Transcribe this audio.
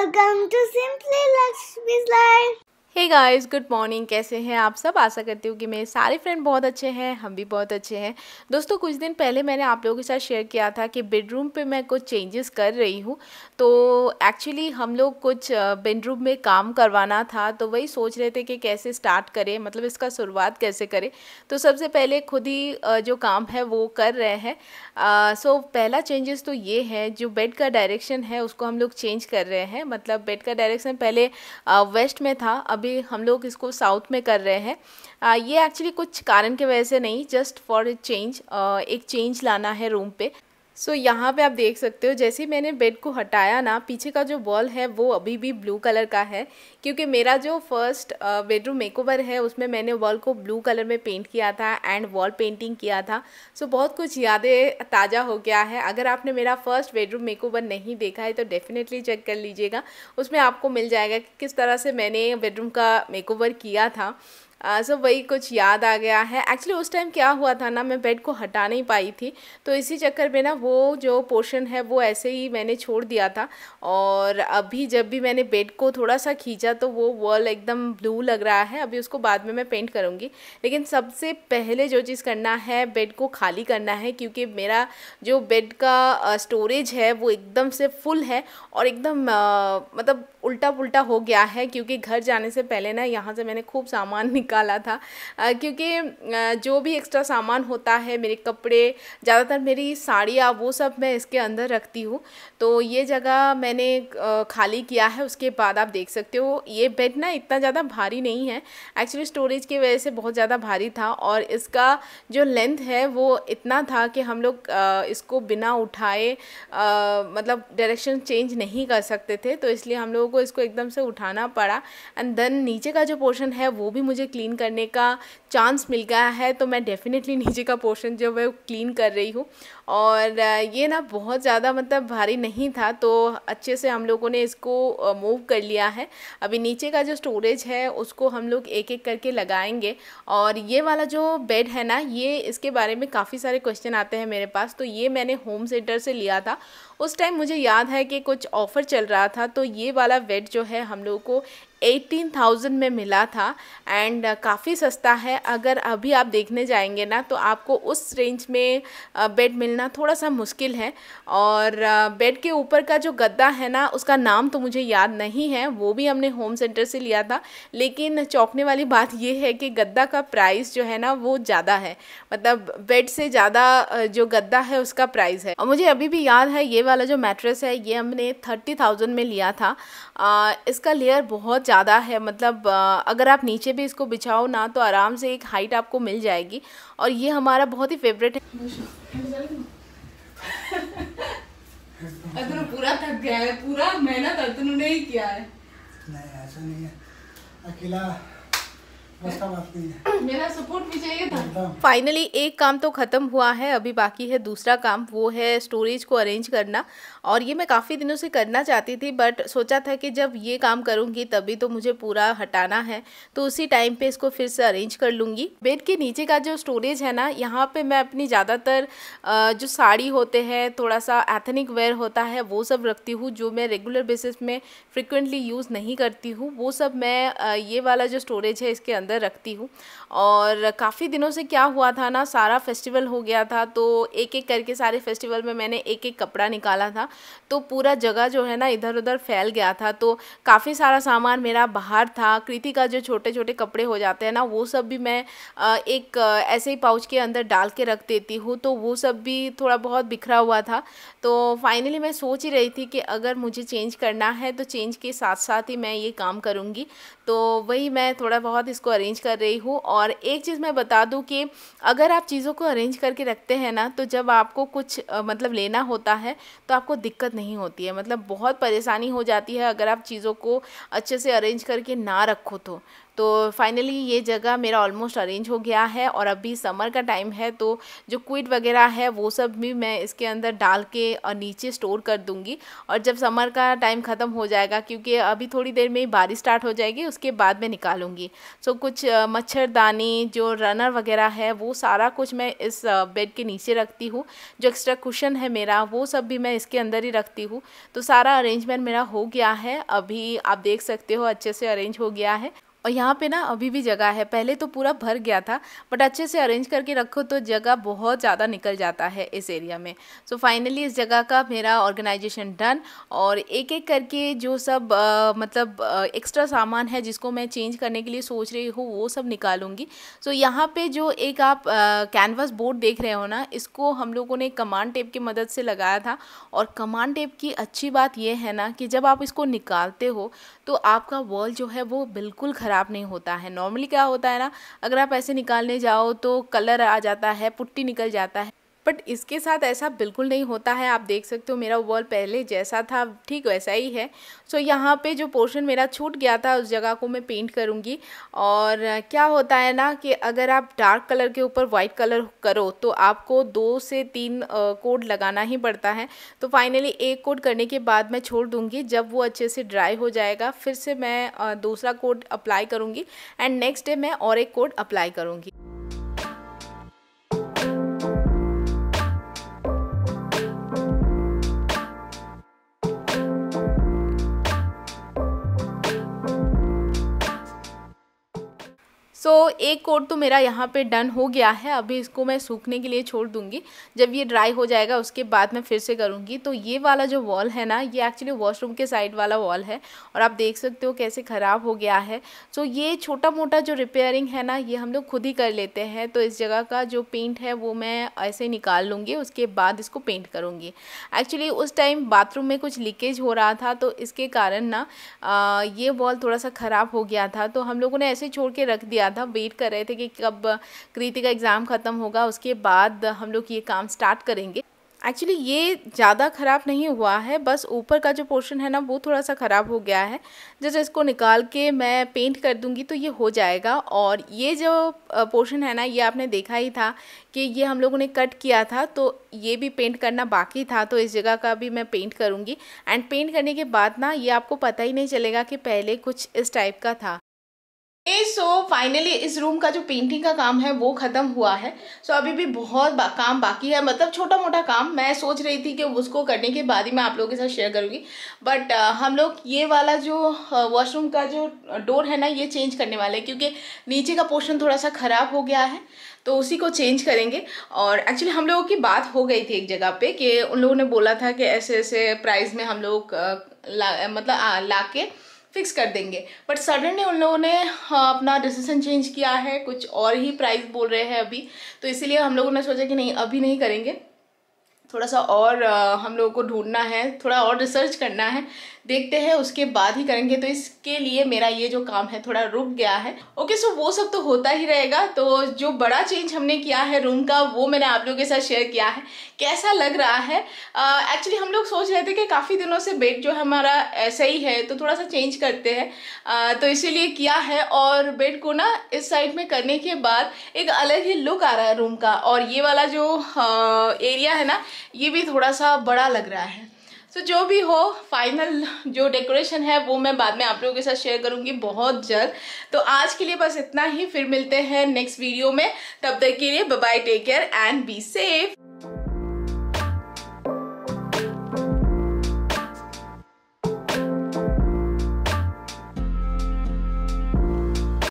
Welcome to Simply Lakshmi's Life. Hey guys good morning कैसे हैं आप सब आशा करती हूँ कि मेरे सारे फ्रेंड बहुत अच्छे हैं हम भी बहुत अच्छे हैं दोस्तों कुछ दिन पहले मैंने आप लोगों के साथ शेयर किया था कि बेडरूम पे मैं कुछ चेंजेस कर रही हूँ तो एक्चुअली हम लोग कुछ बेडरूम में काम करवाना था तो वही सोच रहे थे कि कैसे स्टार्ट करें मतलब इसका शुरुआत कैसे करें तो सबसे पहले खुद ही जो काम है वो कर रहे हैं सो पहला चेंजेस तो ये है जो बेड का डायरेक्शन है उसको हम लोग चेंज कर रहे हैं मतलब बेड का डायरेक्शन पहले वेस्ट में था अभी अभी हम लोग इसको साउथ में कर रहे हैं आ, ये एक्चुअली कुछ कारण के वजह से नहीं जस्ट फॉर चेंज एक चेंज लाना है रूम पे सो so, यहाँ पे आप देख सकते हो जैसे ही मैंने बेड को हटाया ना पीछे का जो वॉल है वो अभी भी ब्लू कलर का है क्योंकि मेरा जो फर्स्ट बेडरूम मेकओवर है उसमें मैंने वॉल को ब्लू कलर में पेंट किया था एंड वॉल पेंटिंग किया था सो so, बहुत कुछ यादें ताज़ा हो गया है अगर आपने मेरा फर्स्ट बेडरूम मेकओवर नहीं देखा है तो डेफिनेटली चेक कर लीजिएगा उसमें आपको मिल जाएगा कि किस तरह से मैंने बेडरूम का मेकओवर किया था सो uh, वही कुछ याद आ गया है एक्चुअली उस टाइम क्या हुआ था ना मैं बेड को हटा नहीं पाई थी तो इसी चक्कर में ना वो जो पोर्शन है वो ऐसे ही मैंने छोड़ दिया था और अभी जब भी मैंने बेड को थोड़ा सा खींचा तो वो वॉल एकदम ब्लू लग रहा है अभी उसको बाद में मैं पेंट करूँगी लेकिन सबसे पहले जो चीज़ करना है बेड को खाली करना है क्योंकि मेरा जो बेड का स्टोरेज है वो एकदम से फुल है और एकदम uh, मतलब उल्टा पुल्टा हो गया है क्योंकि घर जाने से पहले ना यहाँ से मैंने खूब सामान निकाला था क्योंकि जो भी एक्स्ट्रा सामान होता है मेरे कपड़े ज़्यादातर मेरी साड़ियाँ वो सब मैं इसके अंदर रखती हूँ तो ये जगह मैंने खाली किया है उसके बाद आप देख सकते हो ये बेड ना इतना ज़्यादा भारी नहीं है एक्चुअली स्टोरेज की वजह से बहुत ज़्यादा भारी था और इसका जो लेंथ है वो इतना था कि हम लोग इसको बिना उठाए मतलब डायरेक्शन चेंज नहीं कर सकते थे तो इसलिए हम लोगों को इसको एकदम से उठाना पड़ा एंड देन नीचे का जो पोर्शन है वो भी मुझे क्लीन करने का चांस मिल गया है तो मैं डेफ़िनेटली नीचे का पोर्शन जो है वो क्लीन कर रही हूँ और ये ना बहुत ज़्यादा मतलब भारी नहीं था तो अच्छे से हम लोगों ने इसको मूव कर लिया है अभी नीचे का जो स्टोरेज है उसको हम लोग एक एक करके लगाएंगे और ये वाला जो बेड है ना ये इसके बारे में काफ़ी सारे क्वेश्चन आते हैं मेरे पास तो ये मैंने होम सेंटर से लिया था उस टाइम मुझे याद है कि कुछ ऑफ़र चल रहा था तो ये वाला बेड जो है हम लोगों को एटीन थाउजेंड में मिला था एंड काफ़ी सस्ता है अगर अभी आप देखने जाएंगे ना तो आपको उस रेंज में बेड मिलना मिलना थोड़ा सा मुश्किल है और बेड के ऊपर का जो गद्दा है ना उसका नाम तो मुझे याद नहीं है वो भी हमने होम सेंटर से लिया था लेकिन चौंकने वाली बात ये है कि गद्दा का प्राइस जो है ना वो ज़्यादा है मतलब बेड से ज़्यादा जो गद्दा है उसका प्राइस है और मुझे अभी भी याद है ये वाला जो मैट्रेस है ये हमने थर्टी थाउजेंड में लिया था आ, इसका लेयर बहुत ज़्यादा है मतलब आ, अगर आप नीचे भी इसको बिछाओ ना तो आराम से एक हाइट आपको मिल जाएगी और ये हमारा बहुत ही फेवरेट है अतनु पूरा थक गया है पूरा मेहनत अतनु ने ही किया है नहीं ऐसा नहीं है अकेला मेरा सपोर्ट भी चाहिए था फाइनली एक काम तो ख़त्म हुआ है अभी बाकी है दूसरा काम वो है स्टोरेज को अरेंज करना और ये मैं काफ़ी दिनों से करना चाहती थी बट सोचा था कि जब ये काम करूँगी तभी तो मुझे पूरा हटाना है तो उसी टाइम पे इसको फिर से अरेंज कर लूँगी बेड के नीचे का जो स्टोरेज है ना यहाँ पर मैं अपनी ज़्यादातर जो साड़ी होते हैं थोड़ा सा एथनिक वेयर होता है वो सब रखती हूँ जो मैं रेगुलर बेसिस में फ्रिक्वेंटली यूज़ नहीं करती हूँ वो सब मैं ये वाला जो स्टोरेज है इसके अंदर अंदर रखती हूँ और काफ़ी दिनों से क्या हुआ था ना सारा फेस्टिवल हो गया था तो एक एक करके सारे फेस्टिवल में मैंने एक एक कपड़ा निकाला था तो पूरा जगह जो है ना इधर उधर फैल गया था तो काफ़ी सारा सामान मेरा बाहर था कृति का जो छोटे छोटे कपड़े हो जाते हैं ना वो सब भी मैं एक ऐसे ही पाउच के अंदर डाल के रख देती हूँ तो वो सब भी थोड़ा बहुत बिखरा हुआ था तो फाइनली मैं सोच ही रही थी कि अगर मुझे चेंज करना है तो चेंज के साथ साथ ही मैं ये काम करूँगी तो वही मैं थोड़ा बहुत इसको अरेंज कर रही हूँ और एक चीज़ मैं बता दूँ कि अगर आप चीज़ों को अरेंज करके रखते हैं ना तो जब आपको कुछ मतलब लेना होता है तो आपको दिक्कत नहीं होती है मतलब बहुत परेशानी हो जाती है अगर आप चीज़ों को अच्छे से अरेंज करके ना रखो तो तो फाइनली ये जगह मेरा ऑलमोस्ट अरेंज हो गया है और अभी समर का टाइम है तो जो क्विड वगैरह है वो सब भी मैं इसके अंदर डाल के और नीचे स्टोर कर दूँगी और जब समर का टाइम ख़त्म हो जाएगा क्योंकि अभी थोड़ी देर में ही बारिश स्टार्ट हो जाएगी उसके बाद मैं निकालूंगी सो so, कुछ मच्छरदानी जो रनर वगैरह है वो सारा कुछ मैं इस बेड के नीचे रखती हूँ जो एक्स्ट्रा कुशन है मेरा वो सब भी मैं इसके अंदर ही रखती हूँ तो सारा अरेंजमेंट मेरा हो गया है अभी आप देख सकते हो अच्छे से अरेंज हो गया है और यहाँ पे ना अभी भी जगह है पहले तो पूरा भर गया था बट अच्छे से अरेंज करके रखो तो जगह बहुत ज़्यादा निकल जाता है इस एरिया में सो so फाइनली इस जगह का मेरा ऑर्गेनाइजेशन डन और एक एक करके जो सब आ, मतलब एक्स्ट्रा सामान है जिसको मैं चेंज करने के लिए सोच रही हूँ वो सब निकालूंगी सो so यहाँ पर जो एक आप कैनवास बोर्ड देख रहे हो ना इसको हम लोगों ने कमांड टेप की मदद से लगाया था और कमांड टेप की अच्छी बात यह है ना कि जब आप इसको निकालते हो तो आपका वॉल जो है वो बिल्कुल ख़राब नहीं होता है नॉर्मली क्या होता है ना अगर आप ऐसे निकालने जाओ तो कलर आ जाता है पुट्टी निकल जाता है बट इसके साथ ऐसा बिल्कुल नहीं होता है आप देख सकते हो मेरा वॉल पहले जैसा था ठीक वैसा ही है सो so, यहाँ पे जो पोर्शन मेरा छूट गया था उस जगह को मैं पेंट करूँगी और क्या होता है ना कि अगर आप डार्क कलर के ऊपर वाइट कलर करो तो आपको दो से तीन कोड लगाना ही पड़ता है तो फाइनली एक कोड करने के बाद मैं छोड़ दूँगी जब वो अच्छे से ड्राई हो जाएगा फिर से मैं दूसरा कोड अप्लाई करूँगी एंड नेक्स्ट डे मैं और एक कोड अप्लाई करूँगी सो तो so, एक कोट तो मेरा यहाँ पे डन हो गया है अभी इसको मैं सूखने के लिए छोड़ दूँगी जब ये ड्राई हो जाएगा उसके बाद मैं फिर से करूँगी तो ये वाला जो वॉल है ना ये एक्चुअली वॉशरूम के साइड वाला वॉल है और आप देख सकते हो कैसे ख़राब हो गया है सो so, ये छोटा मोटा जो रिपेयरिंग है ना ये हम लोग खुद ही कर लेते हैं तो इस जगह का जो पेंट है वो मैं ऐसे निकाल लूँगी उसके बाद इसको पेंट करूँगी एक्चुअली उस टाइम बाथरूम में कुछ लीकेज हो रहा था तो इसके कारण ना ये वॉल थोड़ा सा ख़राब हो गया था तो हम लोगों ने ऐसे छोड़ के रख दिया था था वेट कर रहे थे कि कब कृति का एग्ज़ाम ख़त्म होगा उसके बाद हम लोग ये काम स्टार्ट करेंगे एक्चुअली ये ज़्यादा ख़राब नहीं हुआ है बस ऊपर का जो पोर्शन है ना वो थोड़ा सा ख़राब हो गया है जैसे इसको निकाल के मैं पेंट कर दूंगी तो ये हो जाएगा और ये जो पोर्शन है ना ये आपने देखा ही था कि ये हम लोगों ने कट किया था तो ये भी पेंट करना बाकी था तो इस जगह का भी मैं पेंट करूँगी एंड पेंट करने के बाद ना ये आपको पता ही नहीं चलेगा कि पहले कुछ इस टाइप का था ए सो फाइनली इस रूम का जो पेंटिंग का काम है वो ख़त्म हुआ है सो so, अभी भी बहुत बा, काम बाकी है मतलब छोटा मोटा काम मैं सोच रही थी कि उसको करने के बाद ही मैं आप लोगों के साथ शेयर करूँगी बट हम लोग ये वाला जो वॉशरूम uh, का जो डोर है ना ये चेंज करने वाले हैं क्योंकि नीचे का पोर्शन थोड़ा सा ख़राब हो गया है तो उसी को चेंज करेंगे और एक्चुअली हम लोगों की बात हो गई थी एक जगह पे कि उन लोगों ने बोला था कि ऐसे ऐसे प्राइस में हम लोग uh, ला मतलब आ, ला के फिक्स कर देंगे बट सडनली उन लोगों ने हाँ, अपना डिसीजन चेंज किया है कुछ और ही प्राइस बोल रहे हैं अभी तो इसीलिए हम लोगों ने सोचा कि नहीं अभी नहीं करेंगे थोड़ा सा और हाँ, हम लोगों को ढूंढना है थोड़ा और रिसर्च करना है देखते हैं उसके बाद ही करेंगे तो इसके लिए मेरा ये जो काम है थोड़ा रुक गया है ओके सो वो सब तो होता ही रहेगा तो जो बड़ा चेंज हमने किया है रूम का वो मैंने आप लोगों के साथ शेयर किया है कैसा लग रहा है एक्चुअली uh, हम लोग सोच रहे थे कि काफ़ी दिनों से बेड जो हमारा ऐसा ही है तो थोड़ा सा चेंज करते हैं uh, तो इसीलिए किया है और बेड को ना इस साइड में करने के बाद एक अलग ही लुक आ रहा है रूम का और ये वाला जो uh, एरिया है ना ये भी थोड़ा सा बड़ा लग रहा है सो so, जो भी हो फाइनल जो डेकोरेशन है वो मैं बाद में आप लोगों के साथ शेयर करूंगी बहुत जल्द तो आज के लिए बस इतना ही फिर मिलते हैं नेक्स्ट वीडियो में तब तक के लिए bye take care and be safe